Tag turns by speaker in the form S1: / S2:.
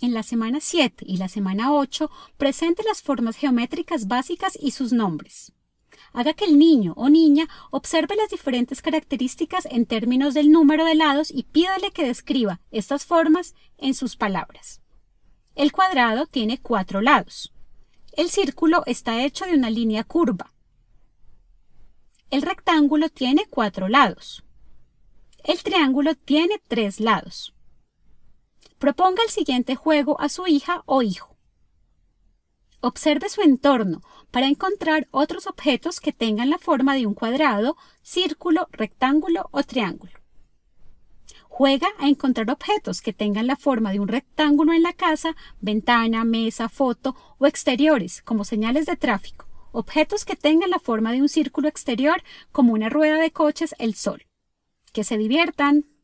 S1: en la semana 7 y la semana 8 presente las formas geométricas básicas y sus nombres. Haga que el niño o niña observe las diferentes características en términos del número de lados y pídale que describa estas formas en sus palabras. El cuadrado tiene cuatro lados. El círculo está hecho de una línea curva. El rectángulo tiene cuatro lados. El triángulo tiene tres lados. Proponga el siguiente juego a su hija o hijo. Observe su entorno para encontrar otros objetos que tengan la forma de un cuadrado, círculo, rectángulo o triángulo. Juega a encontrar objetos que tengan la forma de un rectángulo en la casa, ventana, mesa, foto o exteriores como señales de tráfico. Objetos que tengan la forma de un círculo exterior como una rueda de coches, el sol. Que se diviertan.